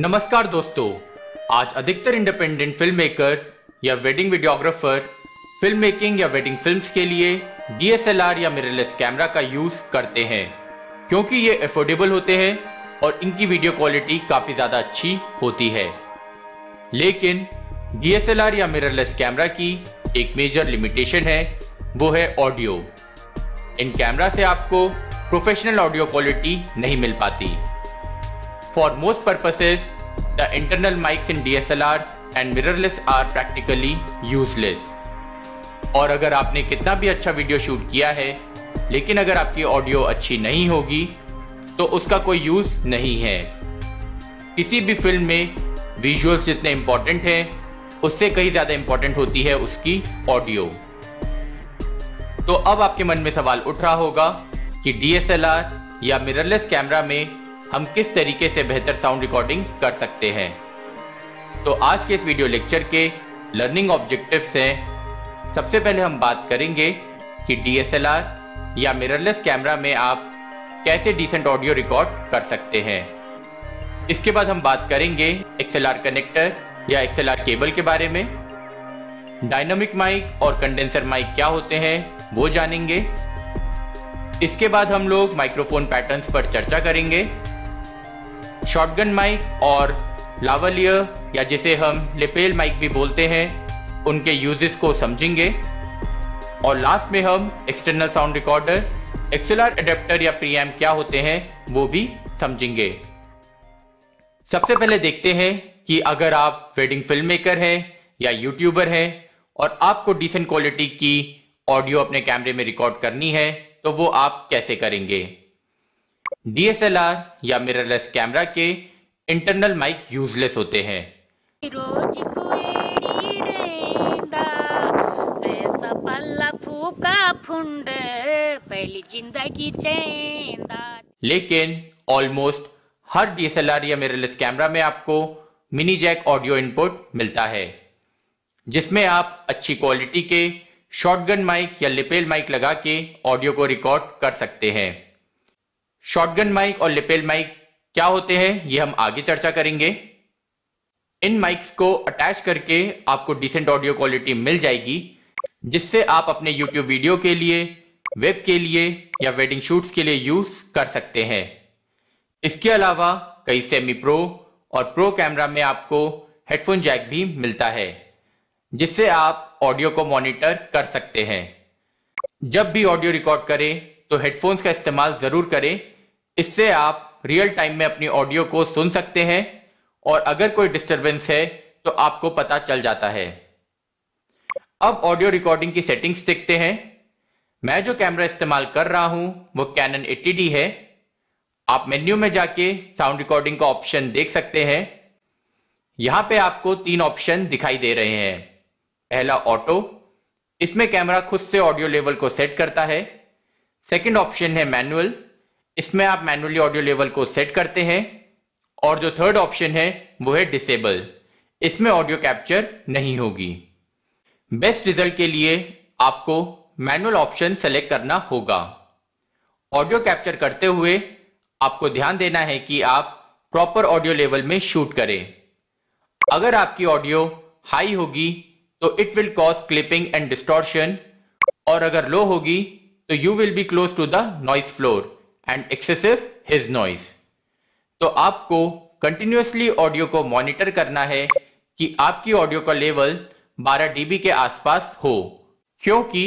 नमस्कार दोस्तों आज अधिकतर इंडिपेंडेंट फिल्म मेकर या वेडिंग वीडियोग्राफर फिल्म मेकिंग या वेडिंग फिल्म्स के लिए डीएसएलआर या मिररलेस कैमरा का यूज करते हैं क्योंकि ये अफोर्डेबल होते हैं और इनकी वीडियो क्वालिटी काफी ज्यादा अच्छी होती है लेकिन डीएसएलआर या मिररलेस कैमरा की एक मेजर लिमिटेशन है वो है ऑडियो इन कैमरा से आपको प्रोफेशनल ऑडियो क्वालिटी नहीं मिल पाती for most purposes the internal mics in DSLR and mirrorless are practically useless और अगर आपने कितना भी अच्छा वीडियो शूट किया है लेकिन अगर आपकी ऑडियो अच्छी नहीं होगी तो उसका कोई यूज नहीं है किसी भी फिल्म में विजुअल्स जितने इम्पॉर्टेंट हैं उससे कहीं ज़्यादा इम्पॉर्टेंट होती है उसकी ऑडियो तो अब आपके मन में सवाल उठ रहा होगा कि डीएसएलआर या मिररलेस कैमरा में हम किस तरीके से बेहतर साउंड रिकॉर्डिंग कर सकते हैं तो आज के इस वीडियो लेक्चर के लर्निंग ऑब्जेक्टिव्स हैं सबसे पहले हम बात करेंगे कि डीएसएलआर या मिररलेस कैमरा में आप कैसे डिसेंट ऑडियो रिकॉर्ड कर सकते हैं इसके बाद हम बात करेंगे एक्सएलआर कनेक्टर या एक्सएलआर केबल के बारे में डायनामिक माइक और कंडेंसर माइक क्या होते हैं वो जानेंगे इसके बाद हम लोग माइक्रोफोन पैटर्न्स पर चर्चा करेंगे शॉटगन माइक और लावलियर या जिसे हम लिपेल माइक भी बोलते हैं उनके यूजेस को समझेंगे और लास्ट में हम external sound recorder XLR adapter या एम क्या होते हैं वो भी समझेंगे सबसे पहले देखते हैं कि अगर आप वेडिंग फिल्म मेकर हैं या यूट्यूबर हैं और आपको डिसेंट क्वालिटी की ऑडियो अपने कैमरे में रिकॉर्ड करनी है तो वो आप कैसे करेंगे डीएसएलआर या मिररलेस कैमरा के इंटरनल माइक यूजलेस होते हैं लेकिन ऑलमोस्ट हर डीएसएलआर या मिररलेस कैमरा में आपको मिनी जैक ऑडियो इनपुट मिलता है जिसमें आप अच्छी क्वालिटी के शॉटगन माइक या लिपेल माइक लगा के ऑडियो को रिकॉर्ड कर सकते हैं शॉटगन माइक और लिपेल माइक क्या होते हैं ये हम आगे चर्चा करेंगे इन माइक्स को अटैच करके आपको डिसेंट ऑडियो क्वालिटी मिल जाएगी जिससे आप अपने यूट्यूब वीडियो के लिए वेब के लिए या वेडिंग शूट्स के लिए यूज कर सकते हैं इसके अलावा कई सेमी प्रो और प्रो कैमरा में आपको हेडफोन जैक भी मिलता है जिससे आप ऑडियो को मॉनिटर कर सकते हैं जब भी ऑडियो रिकॉर्ड करें तो हेडफोन्स का इस्तेमाल ज़रूर करें इससे आप रियल टाइम में अपनी ऑडियो को सुन सकते हैं और अगर कोई डिस्टरबेंस है तो आपको पता चल जाता है अब ऑडियो रिकॉर्डिंग की सेटिंग्स देखते हैं मैं जो कैमरा इस्तेमाल कर रहा हूं वो कैनन एटीडी है आप मेन्यू में जाके साउंड रिकॉर्डिंग का ऑप्शन देख सकते हैं यहां पे आपको तीन ऑप्शन दिखाई दे रहे हैं पहला ऑटो इसमें कैमरा खुद से ऑडियो लेवल को सेट करता है सेकंड ऑप्शन है मैनुअल इसमें आप मैनुअली ऑडियो लेवल को सेट करते हैं और जो थर्ड ऑप्शन है वो है डिसेबल इसमें ऑडियो कैप्चर नहीं होगी बेस्ट रिजल्ट के लिए आपको मैनुअल ऑप्शन सेलेक्ट करना होगा ऑडियो कैप्चर करते हुए आपको ध्यान देना है कि आप प्रॉपर ऑडियो लेवल में शूट करें अगर आपकी ऑडियो हाई होगी तो it will cause clipping and distortion और अगर लो होगी तो you will be close to the noise floor and excessive hiss noise तो आपको कंटिन्यूसली ऑडियो को मॉनिटर करना है कि आपकी ऑडियो का लेवल 12 डीबी के आसपास हो क्योंकि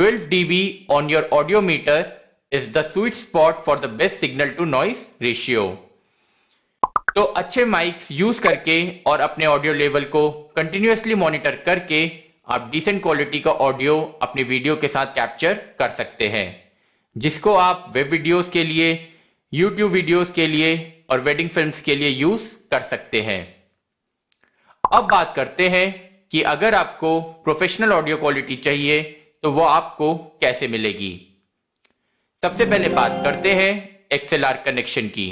12 on your audio meter is the sweet spot for the best signal to noise ratio तो अच्छे माइक्स यूज करके और अपने ऑडियो लेवल को कंटिन्यूसली मॉनिटर करके आप डिसेंट क्वालिटी का ऑडियो अपने वीडियो के साथ कैप्चर कर सकते हैं जिसको आप वेब वीडियोस के लिए यूट्यूब वीडियोस के लिए और वेडिंग फिल्म्स के लिए यूज कर सकते हैं अब बात करते हैं कि अगर आपको प्रोफेशनल ऑडियो क्वालिटी चाहिए तो वो आपको कैसे मिलेगी सबसे पहले बात करते हैं एक्सएलआर कनेक्शन की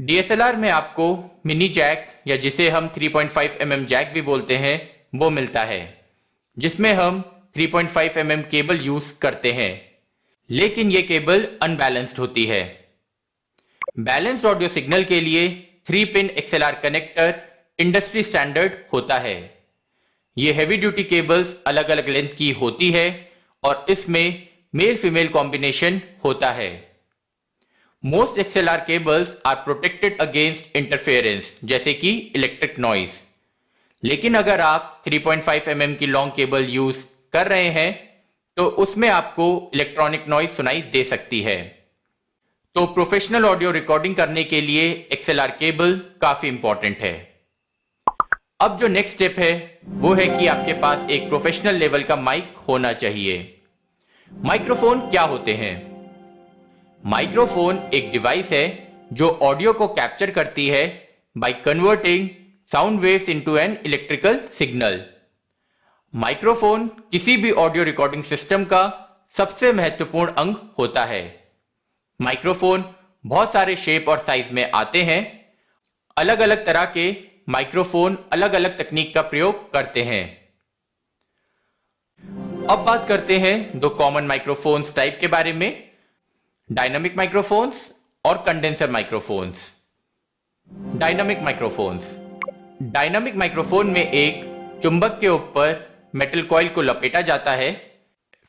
डीएसएलआर में आपको मिनी जैक या जिसे हम 3.5 mm जैक भी बोलते हैं वो मिलता है जिसमें हम 3.5 mm केबल यूज करते हैं लेकिन ये केबल अनबैलेंस्ड होती है बैलेंस्ड ऑडियो सिग्नल के लिए three pin XLR connector industry standard होता है ये हैवी ड्यूटी केबल्स अलग अलग लेंथ की होती है और इसमें मेल फीमेल कॉम्बिनेशन होता है most XLR cables are protected against interference जैसे कि इलेक्ट्रिक नॉइज लेकिन अगर आप 3.5 एम mm की लॉन्ग केबल यूज कर रहे हैं तो उसमें आपको इलेक्ट्रॉनिक नॉइज सुनाई दे सकती है तो प्रोफेशनल ऑडियो रिकॉर्डिंग करने के लिए एक्सएलआर केबल काफी इंपॉर्टेंट है अब जो नेक्स्ट स्टेप है वो है कि आपके पास एक प्रोफेशनल लेवल का माइक होना चाहिए माइक्रोफोन क्या होते हैं माइक्रोफोन एक डिवाइस है जो ऑडियो को कैप्चर करती है by converting sound waves into an electrical signal microphone किसी भी ऑडियो रिकॉर्डिंग सिस्टम का सबसे महत्वपूर्ण अंग होता है माइक्रोफोन बहुत सारे शेप और साइज में आते हैं अलग अलग तरह के माइक्रोफोन अलग अलग तकनीक का प्रयोग करते हैं अब बात करते हैं दो कॉमन माइक्रोफोन्स टाइप के बारे में डायनामिक माइक्रोफोन्स और condenser microphones dynamic microphones dynamic microphone में एक चुंबक के ऊपर मेटल कॉइल को लपेटा जाता है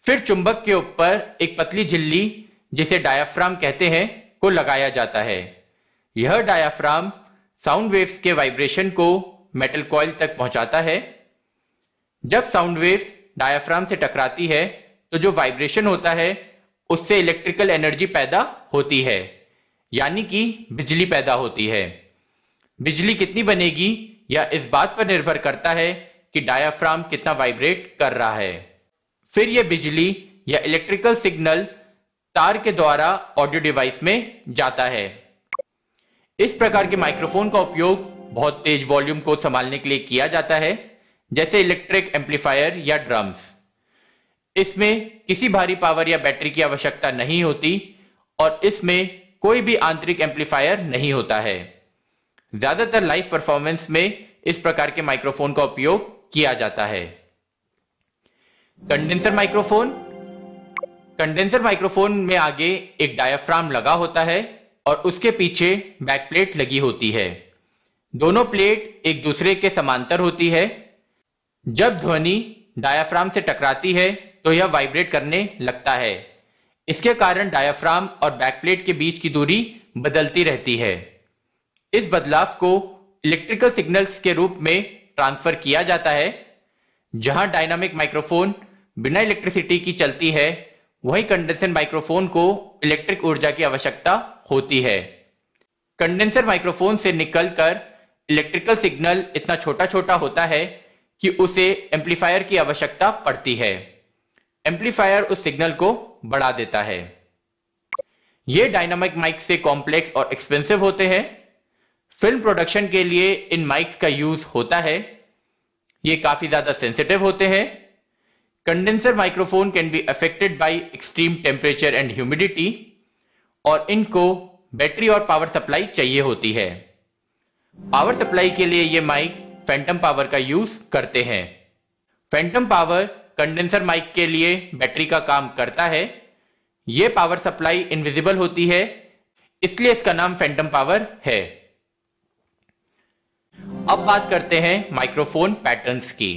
फिर चुंबक के ऊपर एक पतली झिल्ली जिसे डायाफ्राम कहते हैं को लगाया जाता है यह डायाफ्राम साउंड वेव्स के वाइब्रेशन को मेटल कॉइल तक पहुंचाता है जब साउंड वेव्स डायाफ्राम से टकराती है तो जो वाइब्रेशन होता है उससे इलेक्ट्रिकल एनर्जी पैदा होती है यानी कि बिजली पैदा होती है बिजली कितनी बनेगी या इस बात पर निर्भर करता है कि डायाफ्राम कितना वाइब्रेट कर रहा है फिर यह बिजली या इलेक्ट्रिकल सिग्नल तार के द्वारा ऑडियो डिवाइस में जाता है इस प्रकार के माइक्रोफोन का उपयोग बहुत तेज वॉल्यूम को संभालने के लिए किया जाता है जैसे इलेक्ट्रिक एम्पलीफायर या ड्रम्स इसमें किसी भारी पावर या बैटरी की आवश्यकता नहीं होती और इसमें कोई भी आंतरिक एम्पलीफायर नहीं होता है ज्यादातर लाइव परफॉर्मेंस में इस प्रकार के माइक्रोफोन का उपयोग किया जाता है कंडेंसर माइक्रोफोन कंडेंसर माइक्रोफोन में आगे एक डायाफ्राम लगा होता है और उसके पीछे बैक प्लेट लगी होती है दोनों प्लेट एक दूसरे के समांतर होती है जब ध्वनि डायाफ्राम से टकराती है तो यह वाइब्रेट करने लगता है इसके कारण डायाफ्राम और बैकप्लेट के बीच की दूरी बदलती रहती है इस बदलाव को इलेक्ट्रिकल सिग्नल्स के रूप में ट्रांसफर किया जाता है जहां डायनामिक माइक्रोफोन बिना इलेक्ट्रिसिटी की चलती है वहीं कंडेंसर माइक्रोफोन को इलेक्ट्रिक ऊर्जा की आवश्यकता होती है कंडेंसर माइक्रोफोन से निकलकर इलेक्ट्रिकल सिग्नल इतना छोटा छोटा होता है कि उसे एम्पलीफायर की आवश्यकता पड़ती है एम्पलीफायर उस सिग्नल को बढ़ा देता है ये डायनामिक माइक से कॉम्प्लेक्स और एक्सपेंसिव होते हैं फिल्म प्रोडक्शन के लिए इन माइक्स का यूज होता है ये काफी ज्यादा सेंसिटिव होते हैं condenser microphone can be affected by extreme temperature and humidity और इनको बैटरी और पावर सप्लाई चाहिए होती है पावर सप्लाई के लिए ये माइक फैंटम पावर का यूज करते हैं फैंटम पावर कंडेंसर माइक के लिए बैटरी का काम करता है ये पावर सप्लाई इनविजिबल होती है इसलिए इसका नाम फैंटम पावर है अब बात करते हैं माइक्रोफोन पैटर्न्स की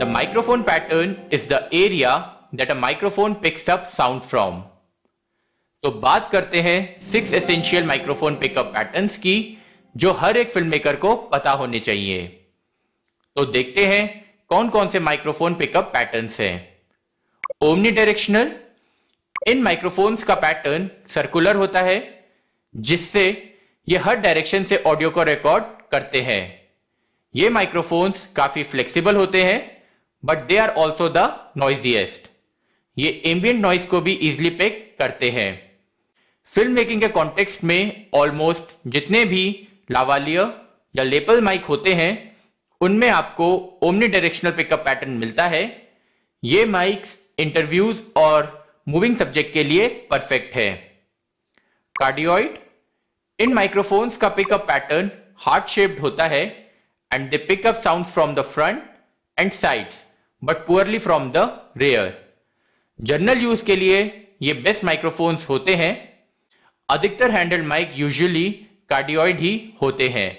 the microphone pattern is the area that a microphone picks up sound from तो बात करते हैं six essential microphone pickup patterns की जो हर एक फिल्म मेकर को पता होने चाहिए तो देखते हैं कौन कौन से माइक्रोफोन पिकअप पैटर्न्स हैं ओमनी डायरेक्शनल इन माइक्रोफोन्स का पैटर्न सर्कुलर होता है जिससे ये हर डायरेक्शन से ऑडियो को रिकॉर्ड करते हैं ये माइक्रोफोन्स काफी फ्लेक्सिबल होते हैं but they are also the noisiest ये एम्बियंट नॉइज को भी इजिली पिक करते हैं फिल्म मेकिंग के कॉन्टेक्स्ट में ऑलमोस्ट जितने भी लावालियर या लेपल माइक होते हैं उनमें आपको ओमनी डायरेक्शनल पिकअप पैटर्न मिलता है ये माइक्स इंटरव्यूज और मूविंग सब्जेक्ट के लिए परफेक्ट है कार्डियोइड इन माइक्रोफोन्स का पिकअप पैटर्न हार्ट शेप्ड होता है and the pickup sound from the front and sides but poorly from the rear general use के लिए ये बेस्ट माइक्रोफोन्स होते हैं अधिकतर हैंडल माइक यूजुअली कार्डियोइड ही होते हैं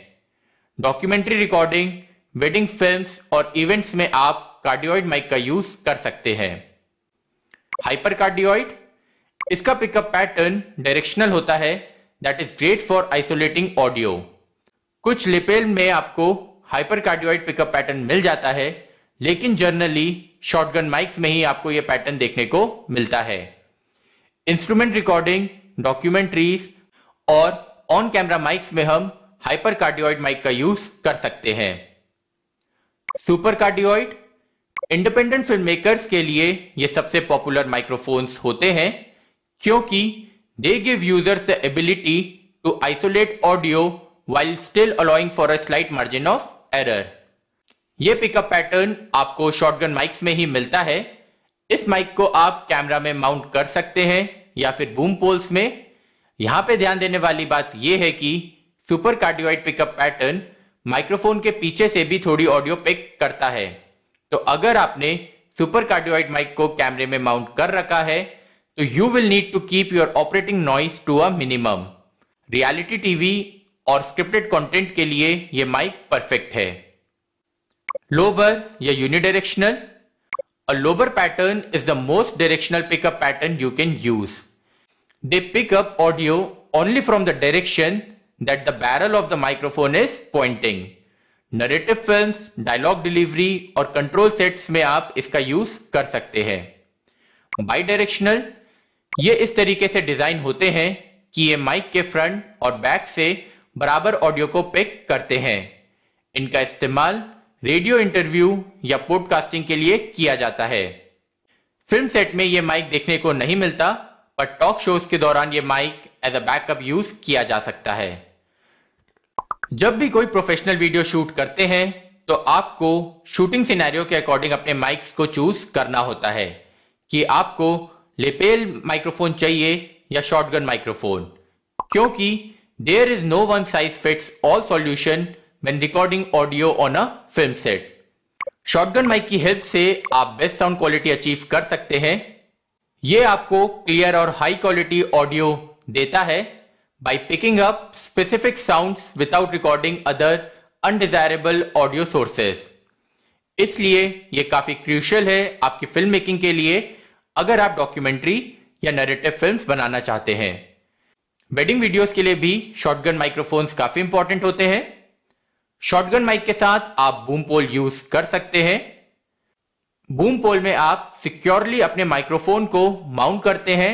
डॉक्यूमेंट्री रिकॉर्डिंग वेडिंग फिल्म्स और इवेंट्स में आप कार्डियोइड माइक का यूज कर सकते हैं हाइपर कार्डियोइड इसका पिकअप पैटर्न डायरेक्शनल होता है that is great for isolating audio कुछ लिपेल में आपको हाइपर कार्डियोइड पिकअप पैटर्न मिल जाता है लेकिन जर्नली शॉटगन माइक्स में ही आपको यह पैटर्न देखने को मिलता है इंस्ट्रूमेंट रिकॉर्डिंग डॉक्यूमेंट्रीज और ऑन कैमरा माइक्स में हम हाइपर कार्डियोइड माइक का यूज कर सकते हैं super cardioid independent film makers के लिए ये सबसे पॉपुलर माइक्रोफोन्स होते हैं क्योंकि they give users the ability to isolate audio while still allowing for a slight margin of error ये पिकअप पैटर्न आपको शॉटगन माइक्स में ही मिलता है इस माइक को आप कैमरा में माउंट कर सकते हैं या फिर बूम पोल्स में यहां पे ध्यान देने वाली बात यह है कि super cardioid pickup pattern microphone के पीछे से भी थोड़ी ऑडियो पिक करता है तो अगर आपने सुपर कार्डियोइड माइक को कैमरे में माउंट कर रखा है तो you will need to keep your operating noise to a minimum reality TV और स्क्रिप्टेड कंटेंट के लिए यह माइक परफेक्ट है लोबर या unidirectional a lobar pattern is the most directional pickup pattern you can use they pick up audio only from the direction that the barrel of the microphone is pointing narrative film dialogue delivery और control sets में आप इसका use कर सकते हैं by directional ये इस तरीके से डिजाइन होते हैं कि ये माइक के फ्रंट और बैक से बराबर ऑडियो को पिक करते हैं इनका इस्तेमाल रेडियो इंटरव्यू या पॉडकास्टिंग के लिए किया जाता है फिल्म सेट में ये माइक देखने को नहीं मिलता पर टॉक शोज के दौरान ये mic as a backup use किया जा सकता है जब भी कोई प्रोफेशनल वीडियो शूट करते हैं तो आपको शूटिंग सिनेरियो के अकॉर्डिंग अपने माइक्स को चूज करना होता है कि आपको लेपेल माइक्रोफोन चाहिए या शॉटगन माइक्रोफोन क्योंकि there is no one size fits all solution when recording audio on a film set shotgun mic की हेल्प से आप बेस्ट साउंड क्वालिटी अचीव कर सकते हैं ये आपको क्लियर और हाई क्वालिटी ऑडियो देता है by picking up specific sounds without recording other undesirable audio sources इसलिए ये काफी क्रूशल है आपकी फिल्म मेकिंग के लिए अगर आप डॉक्यूमेंट्री या नरेटिव फिल्म्स बनाना चाहते हैं वेडिंग वीडियोस के लिए भी शॉटगन माइक्रोफोन्स काफी इंपॉर्टेंट होते हैं शॉटगन माइक के साथ आप बूम पोल यूज कर सकते हैं बूम पोल में आप सिक्योरली अपने माइक्रोफोन को माउंट करते हैं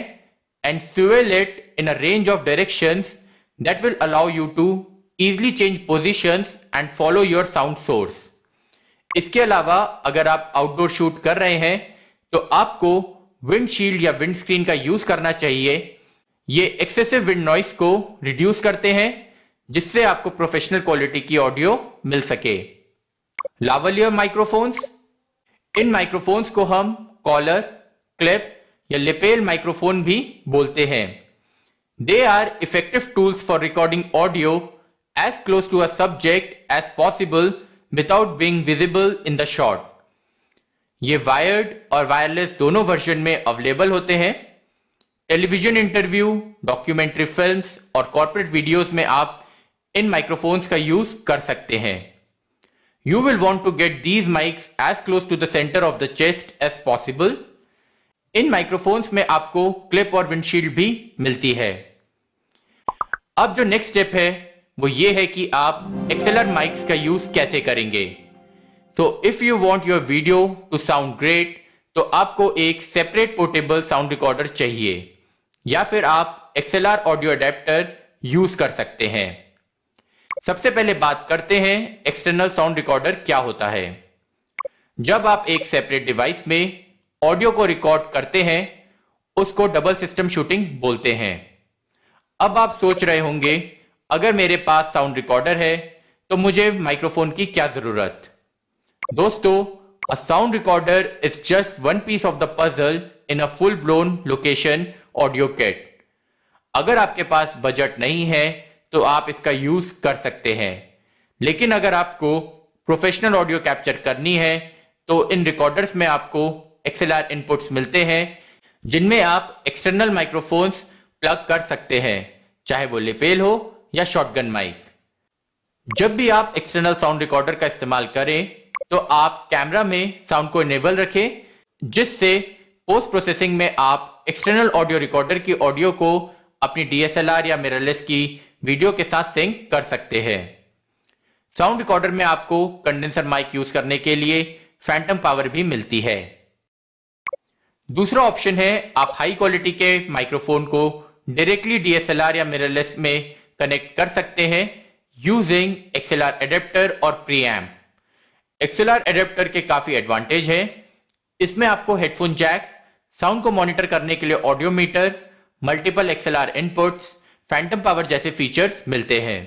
and swivel it in a range of directions that will allow you to easily change positions and follow your sound source. इसके अलावा अगर आप आउटडोर शूट कर रहे हैं तो आपको विंडशील्ड या विंडस्क्रीन का यूज करना चाहिए ये एक्सेसिव विंड नॉइस को रिड्यूस करते हैं जिससे आपको प्रोफेशनल क्वालिटी की ऑडियो मिल सके लावलियर माइक्रोफोन्स इन माइक्रोफोन्स को हम कॉलर क्लिप या लेपेल माइक्रोफोन भी बोलते हैं they are effective tools for recording audio as close to a subject as possible without being visible in the shot ये वायर्ड और वायरलेस दोनों वर्जन में अवेलेबल होते हैं टेलीविजन इंटरव्यू डॉक्यूमेंट्री फिल्म और कॉर्पोरेट वीडियो में आप इन माइक्रोफोन्स का यूज कर सकते हैं you will want to get these mics as close to the centre of the chest as possible इन माइक्रोफोन्स में आपको क्लिप और विंडशील्ड भी मिलती है अब जो नेक्स्ट स्टेप है वो ये है कि आप एक्सेलर माइक्स का यूज कैसे करेंगे so if you want your video to sound great तो आपको एक सेपरेट पोर्टेबल साउंड रिकॉर्डर चाहिए या फिर आप एक्सेलर ऑडियो अडेप्टर यूज कर सकते हैं सबसे पहले बात करते हैं एक्सटर्नल साउंड रिकॉर्डर क्या होता है जब आप एक सेपरेट डिवाइस में ऑडियो को रिकॉर्ड करते हैं उसको डबल सिस्टम शूटिंग बोलते हैं अब आप सोच रहे होंगे अगर मेरे पास साउंड रिकॉर्डर है तो मुझे माइक्रोफोन की क्या जरूरत दोस्तों a sound recorder is just one piece of the puzzle in a full blown location audio kit अगर आपके पास बजट नहीं है तो आप इसका यूज कर सकते हैं लेकिन अगर आपको प्रोफेशनल ऑडियो कैप्चर करनी है तो इन रिकॉर्डर्स में आपको एक्सएलआर इनपुट्स मिलते हैं जिनमें आप एक्सटर्नल माइक्रोफोन्स प्लग कर सकते हैं चाहे वो लेपेल हो या शॉटगन माइक जब भी आप एक्सटर्नल साउंड रिकॉर्डर का इस्तेमाल करें तो आप कैमरा में साउंड को इनेबल रखें जिससे पोस्ट प्रोसेसिंग में आप एक्सटर्नल ऑडियो रिकॉर्डर की ऑडियो को अपनी डीएसएलआर या मिररलेस की वीडियो के साथ सिंक कर सकते हैं साउंड रिकॉर्डर में आपको कंडेंसर माइक यूज करने के लिए फैंटम पावर भी मिलती है दूसरा ऑप्शन है आप हाई क्वालिटी के माइक्रोफोन को डायरेक्टली डीएसएलआर या मिररलेस में कनेक्ट कर सकते हैं यूजिंग एक्सएलआर एडेप्टर और प्रीएम एक्सएलआर एडेप्टर के काफी एडवांटेज है इसमें आपको हेडफोन जैक साउंड को मॉनिटर करने के लिए audio meter multiple XLR inputs phantom power जैसे फीचर्स मिलते हैं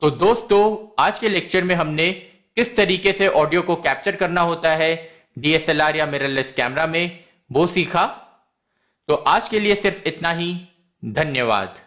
तो दोस्तों आज के लेक्चर में हमने किस तरीके से ऑडियो को कैप्चर करना होता है डीएसएलआर या मिररलेस कैमरा में वो सीखा तो आज के लिए सिर्फ इतना ही धन्यवाद